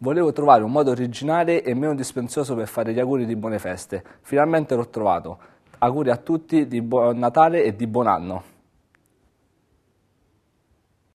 Volevo trovare un modo originale e meno dispensioso per fare gli auguri di buone feste. Finalmente l'ho trovato. Auguri a tutti di buon Natale e di buon anno.